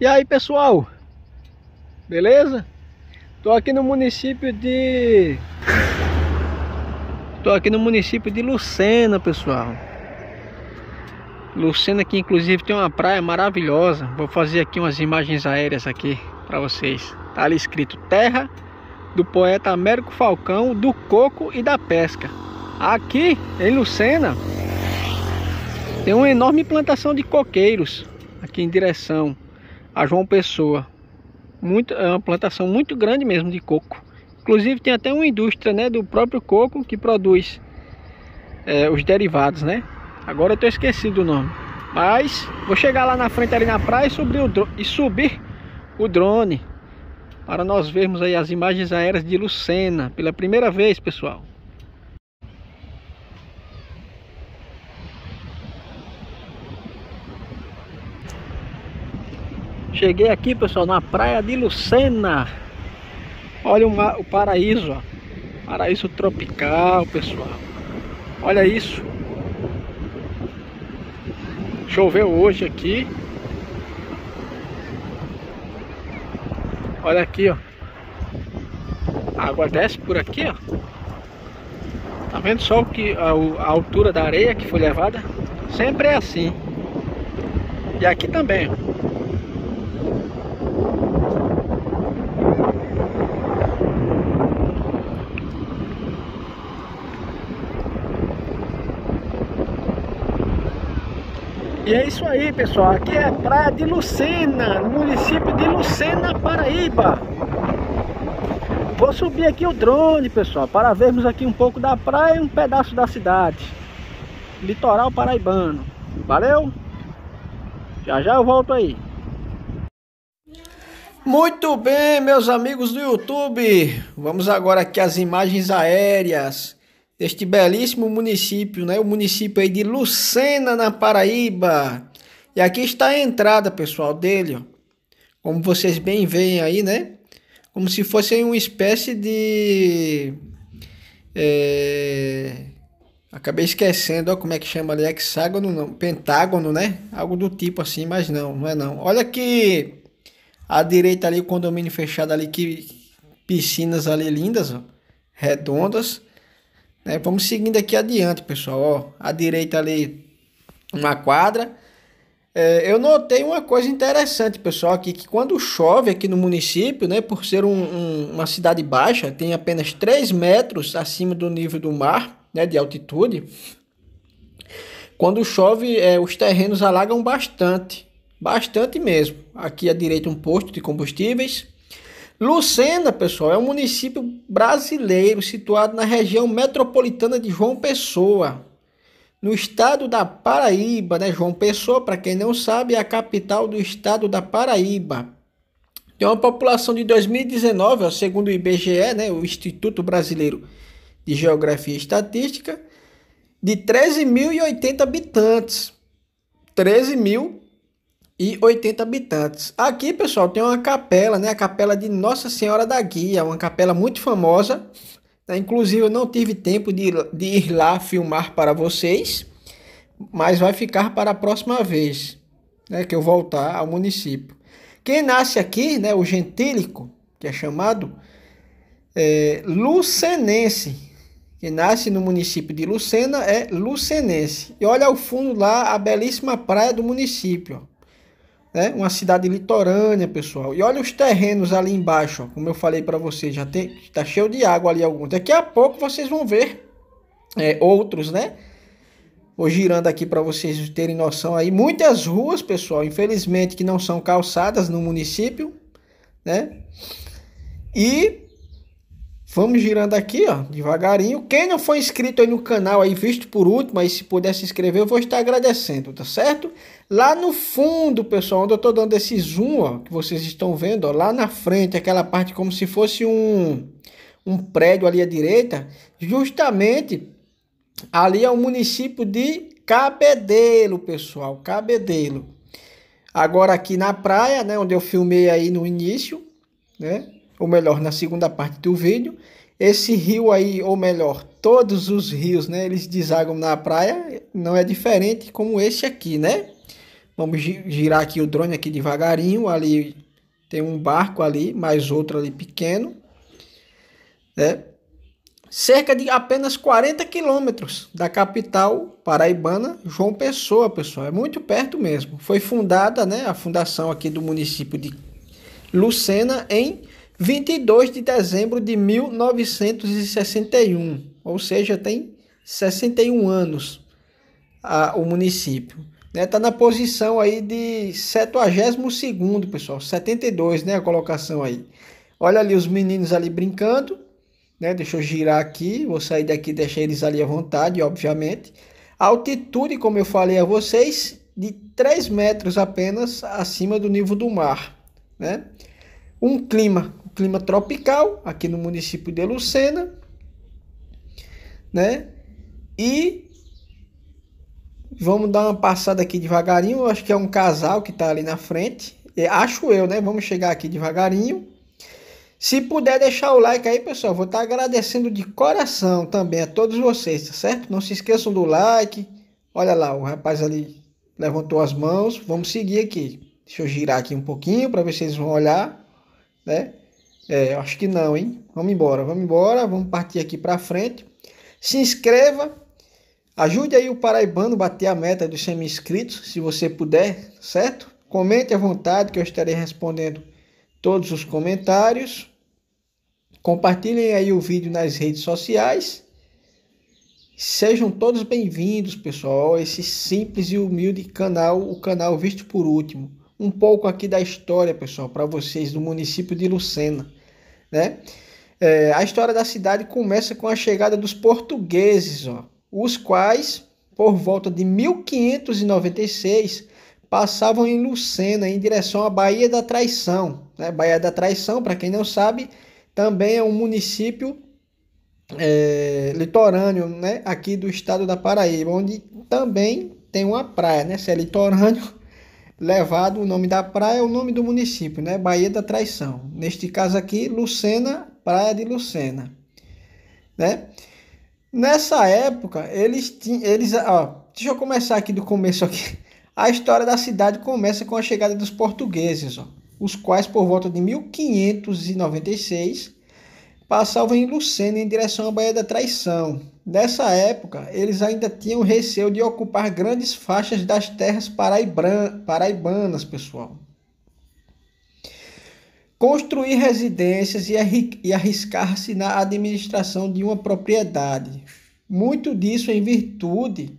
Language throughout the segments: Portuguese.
E aí pessoal, beleza? Tô aqui no município de... Tô aqui no município de Lucena, pessoal. Lucena que inclusive tem uma praia maravilhosa. Vou fazer aqui umas imagens aéreas aqui para vocês. Tá ali escrito Terra do poeta Américo Falcão, do coco e da pesca. Aqui em Lucena tem uma enorme plantação de coqueiros aqui em direção a João Pessoa. Muito, é uma plantação muito grande mesmo de coco. Inclusive tem até uma indústria né, do próprio coco que produz é, os derivados, né? Agora eu tô esquecido o nome. Mas vou chegar lá na frente ali na praia e subir o, drone, e subir o drone para nós vermos aí as imagens aéreas de Lucena pela primeira vez, pessoal. Cheguei aqui, pessoal, na praia de Lucena. Olha o, mar, o paraíso, ó. Paraíso tropical, pessoal. Olha isso. Choveu hoje aqui. Olha aqui, ó. A água desce por aqui, ó. Tá vendo só o que a, a altura da areia que foi levada? Sempre é assim. E aqui também, ó. E é isso aí, pessoal. Aqui é Praia de Lucena, no município de Lucena, Paraíba. Vou subir aqui o drone, pessoal, para vermos aqui um pouco da praia e um pedaço da cidade. Litoral paraibano. Valeu? Já já eu volto aí. Muito bem, meus amigos do YouTube. Vamos agora aqui às imagens aéreas deste belíssimo município, né? O município aí de Lucena, na Paraíba. E aqui está a entrada, pessoal, dele, ó. Como vocês bem veem aí, né? Como se fosse uma espécie de... É... Acabei esquecendo, ó, como é que chama ali, hexágono, não, pentágono, né? Algo do tipo assim, mas não, não é não. Olha que à direita ali, o condomínio fechado ali, que piscinas ali lindas, ó, redondas. Né? Vamos seguindo aqui adiante, pessoal. Ó, à direita ali, uma quadra. É, eu notei uma coisa interessante, pessoal, aqui, que quando chove aqui no município, né, por ser um, um, uma cidade baixa, tem apenas 3 metros acima do nível do mar, né, de altitude, quando chove, é, os terrenos alagam bastante, bastante mesmo. Aqui à direita um posto de combustíveis, Lucena, pessoal, é um município brasileiro situado na região metropolitana de João Pessoa, no estado da Paraíba, né? João Pessoa, para quem não sabe, é a capital do estado da Paraíba. Tem uma população de 2019, ó, segundo o IBGE, né, o Instituto Brasileiro de Geografia e Estatística, de 13.080 habitantes. 13.080 e 80 habitantes. Aqui, pessoal, tem uma capela, né? A capela de Nossa Senhora da Guia, uma capela muito famosa. Né? Inclusive, eu não tive tempo de, de ir lá filmar para vocês, mas vai ficar para a próxima vez, né? Que eu voltar ao município. Quem nasce aqui, né? O gentílico, que é chamado é, lucenense, que nasce no município de Lucena, é lucenense. E olha ao fundo lá a belíssima praia do município, ó né? Uma cidade litorânea, pessoal. E olha os terrenos ali embaixo, ó, como eu falei para vocês, já tem tá cheio de água ali alguns. Daqui a pouco vocês vão ver é, outros, né? Vou girando aqui para vocês terem noção aí. Muitas ruas, pessoal, infelizmente que não são calçadas no município, né? E Vamos girando aqui, ó, devagarinho. Quem não foi inscrito aí no canal, aí visto por último, aí se puder se inscrever, eu vou estar agradecendo, tá certo? Lá no fundo, pessoal, onde eu tô dando esse zoom, ó, que vocês estão vendo, ó, lá na frente, aquela parte como se fosse um, um prédio ali à direita, justamente ali é o município de Cabedelo, pessoal, Cabedelo. Agora aqui na praia, né, onde eu filmei aí no início, né? ou melhor, na segunda parte do vídeo. Esse rio aí, ou melhor, todos os rios, né, eles desagam na praia, não é diferente como esse aqui, né? Vamos girar aqui o drone aqui devagarinho, ali tem um barco ali, mais outro ali pequeno, né? Cerca de apenas 40 quilômetros da capital paraibana, João Pessoa, pessoal, é muito perto mesmo. Foi fundada, né, a fundação aqui do município de Lucena em 22 de dezembro de 1961, ou seja, tem 61 anos a, o município. Está né? Tá na posição aí de 72 pessoal, 72, né, a colocação aí. Olha ali os meninos ali brincando, né? deixa eu girar aqui, vou sair daqui e deixar eles ali à vontade, obviamente. altitude, como eu falei a vocês, de 3 metros apenas acima do nível do mar, né? Um clima clima tropical aqui no município de Lucena, né? E vamos dar uma passada aqui devagarinho. Eu acho que é um casal que está ali na frente. É, acho eu, né? Vamos chegar aqui devagarinho. Se puder deixar o like aí, pessoal, vou estar tá agradecendo de coração também a todos vocês, tá certo? Não se esqueçam do like. Olha lá, o rapaz ali levantou as mãos. Vamos seguir aqui. Deixa eu girar aqui um pouquinho para vocês vão olhar, né? É, acho que não, hein? Vamos embora, vamos embora, vamos partir aqui para frente. Se inscreva, ajude aí o paraibano bater a meta dos semi-inscritos, se você puder, certo? Comente à vontade que eu estarei respondendo todos os comentários. Compartilhem aí o vídeo nas redes sociais. Sejam todos bem-vindos, pessoal, a esse simples e humilde canal, o canal Visto por Último um pouco aqui da história, pessoal, para vocês do município de Lucena né? É, a história da cidade começa com a chegada dos portugueses, ó, os quais, por volta de 1596, passavam em Lucena em direção à Baía da Traição. Né? Baía da Traição, para quem não sabe, também é um município é, litorâneo né? aqui do estado da Paraíba, onde também tem uma praia, né? Se é litorâneo, levado o nome da praia é o nome do município, né? Baía da Traição. Neste caso aqui, Lucena, Praia de Lucena, né? Nessa época, eles tinham, eles, ó, deixa eu começar aqui do começo aqui. A história da cidade começa com a chegada dos portugueses, ó, os quais por volta de 1596 passavam em Lucena em direção à Baía da Traição. Nessa época, eles ainda tinham receio de ocupar grandes faixas das terras paraibanas, pessoal. Construir residências e arriscar-se na administração de uma propriedade. Muito disso em virtude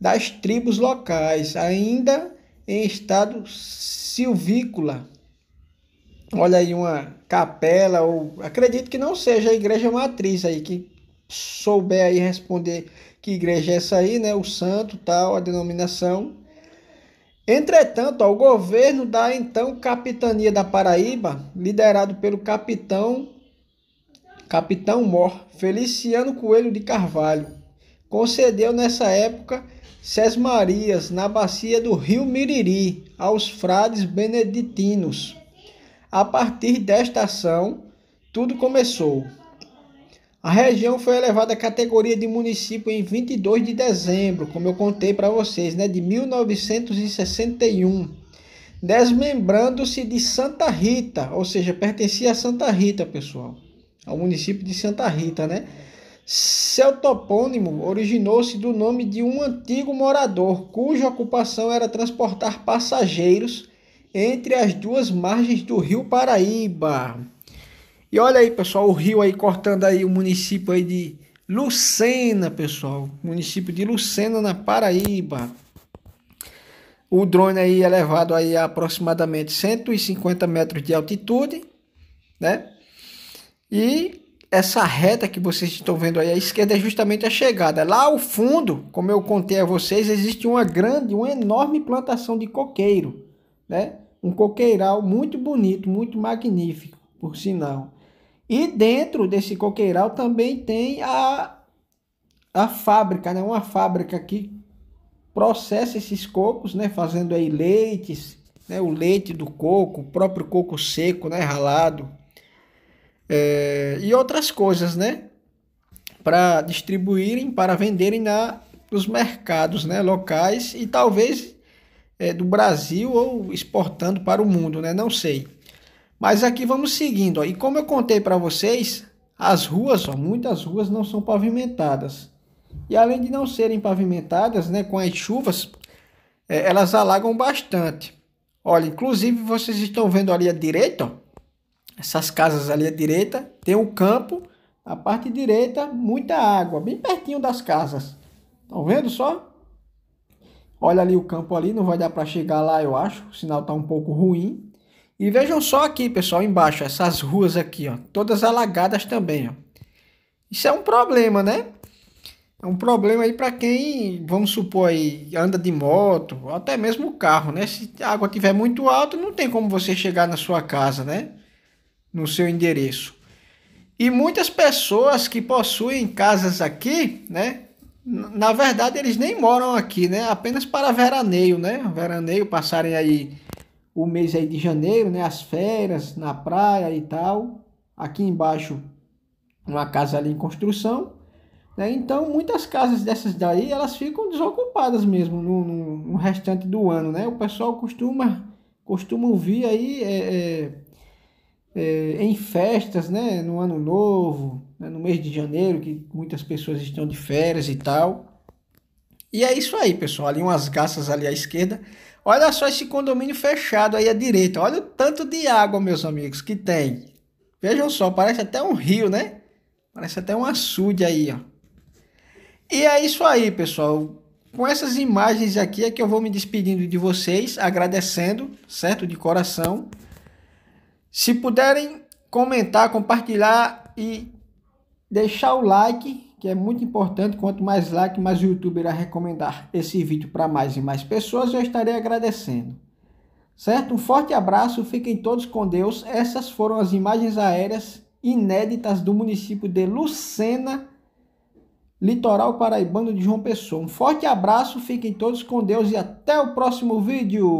das tribos locais, ainda em estado silvícola olha aí uma capela, ou acredito que não seja a igreja matriz aí, que souber aí responder que igreja é essa aí, né? O santo, tal, a denominação. Entretanto, ó, o governo da então capitania da Paraíba, liderado pelo capitão capitão Mor Feliciano Coelho de Carvalho, concedeu nessa época céses-marias na bacia do Rio Miriri aos frades beneditinos a partir desta ação, tudo começou. A região foi elevada à categoria de município em 22 de dezembro, como eu contei para vocês, né, de 1961, desmembrando-se de Santa Rita, ou seja, pertencia a Santa Rita, pessoal, ao município de Santa Rita, né? Seu topônimo originou-se do nome de um antigo morador, cuja ocupação era transportar passageiros entre as duas margens do Rio Paraíba. E olha aí, pessoal, o rio aí cortando aí o município aí de Lucena, pessoal, município de Lucena na Paraíba. O drone aí é levado aí a aproximadamente 150 metros de altitude, né? E essa reta que vocês estão vendo aí à esquerda é justamente a chegada. Lá ao fundo, como eu contei a vocês, existe uma grande, uma enorme plantação de coqueiro, né? um coqueiral muito bonito, muito magnífico, por sinal. E dentro desse coqueiral também tem a, a fábrica, né? uma fábrica que processa esses cocos, né? fazendo aí leites, né? o leite do coco, o próprio coco seco, né? ralado, é, e outras coisas, né? Para distribuírem, para venderem na, nos mercados né? locais e talvez é, do Brasil ou exportando para o mundo, né? Não sei. Mas aqui vamos seguindo, ó. E como eu contei para vocês, as ruas, ó, muitas ruas não são pavimentadas. E além de não serem pavimentadas, né, com as chuvas, é, elas alagam bastante. Olha, inclusive vocês estão vendo ali à direita, ó, essas casas ali à direita, tem um campo, a parte direita, muita água, bem pertinho das casas. Estão vendo só? Olha ali o campo ali, não vai dar para chegar lá, eu acho. O sinal está um pouco ruim. E vejam só aqui, pessoal, embaixo, essas ruas aqui, ó, todas alagadas também, ó. Isso é um problema, né? É um problema aí para quem, vamos supor aí, anda de moto, ou até mesmo carro, né? Se a água tiver muito alta, não tem como você chegar na sua casa, né? No seu endereço. E muitas pessoas que possuem casas aqui, né? Na verdade, eles nem moram aqui, né? Apenas para veraneio, né? Veraneio, passarem aí o mês aí de janeiro, né? As férias na praia e tal. Aqui embaixo, uma casa ali em construção. Né? Então, muitas casas dessas daí, elas ficam desocupadas mesmo no, no, no restante do ano, né? O pessoal costuma, costuma vir aí é, é, é, em festas, né? No ano novo, né, no mês de janeiro, que muitas pessoas estão de férias e tal. E é isso aí, pessoal. Ali umas garças ali à esquerda. Olha só esse condomínio fechado aí à direita. Olha o tanto de água, meus amigos, que tem. Vejam só, parece até um rio, né? Parece até um açude aí, ó. E é isso aí, pessoal. Com essas imagens aqui é que eu vou me despedindo de vocês, agradecendo, certo? De coração. Se puderem comentar, compartilhar e Deixar o like, que é muito importante, quanto mais like, mais o YouTube irá recomendar esse vídeo para mais e mais pessoas, eu estarei agradecendo. Certo? Um forte abraço, fiquem todos com Deus. Essas foram as imagens aéreas inéditas do município de Lucena, litoral paraibano de João Pessoa. Um forte abraço, fiquem todos com Deus e até o próximo vídeo.